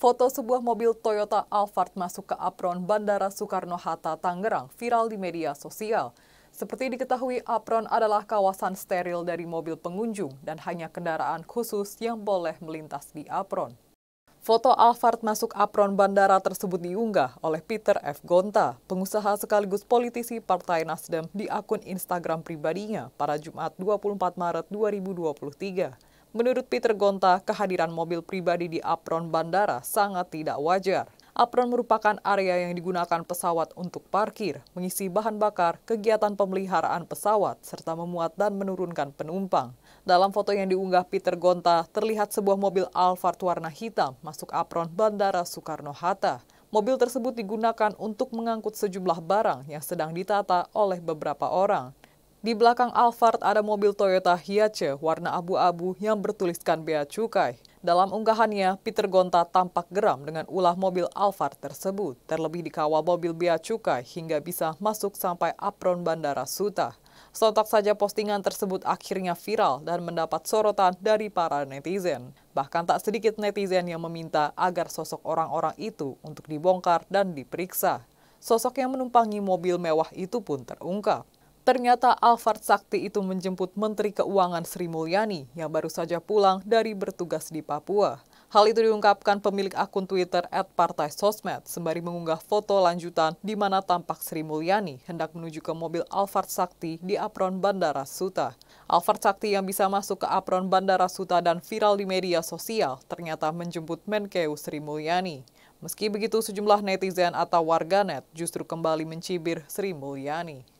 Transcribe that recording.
Foto sebuah mobil Toyota Alphard masuk ke apron Bandara Soekarno-Hatta, Tangerang, viral di media sosial. Seperti diketahui, apron adalah kawasan steril dari mobil pengunjung dan hanya kendaraan khusus yang boleh melintas di apron. Foto Alphard masuk apron bandara tersebut diunggah oleh Peter F. Gonta, pengusaha sekaligus politisi Partai Nasdem di akun Instagram pribadinya pada Jumat 24 Maret 2023. Menurut Peter Gonta, kehadiran mobil pribadi di apron bandara sangat tidak wajar. Apron merupakan area yang digunakan pesawat untuk parkir, mengisi bahan bakar, kegiatan pemeliharaan pesawat, serta memuat dan menurunkan penumpang. Dalam foto yang diunggah Peter Gonta, terlihat sebuah mobil Alphard warna hitam masuk apron Bandara Soekarno-Hatta. Mobil tersebut digunakan untuk mengangkut sejumlah barang yang sedang ditata oleh beberapa orang. Di belakang Alphard ada mobil Toyota Hiace warna abu-abu yang bertuliskan bea cukai. Dalam unggahannya, Peter Gonta tampak geram dengan ulah mobil Alphard tersebut, terlebih dikawal mobil bea cukai hingga bisa masuk sampai apron Bandara Suta. Sontak saja postingan tersebut akhirnya viral dan mendapat sorotan dari para netizen. Bahkan tak sedikit netizen yang meminta agar sosok orang-orang itu untuk dibongkar dan diperiksa. Sosok yang menumpangi mobil mewah itu pun terungkap. Ternyata Alfred Sakti itu menjemput Menteri Keuangan Sri Mulyani yang baru saja pulang dari bertugas di Papua. Hal itu diungkapkan pemilik akun Twitter at Partai Sosmed sembari mengunggah foto lanjutan di mana tampak Sri Mulyani hendak menuju ke mobil Alfred Sakti di apron Bandara Suta. Alfred Sakti yang bisa masuk ke apron Bandara Suta dan viral di media sosial ternyata menjemput Menkeu Sri Mulyani. Meski begitu sejumlah netizen atau warganet justru kembali mencibir Sri Mulyani.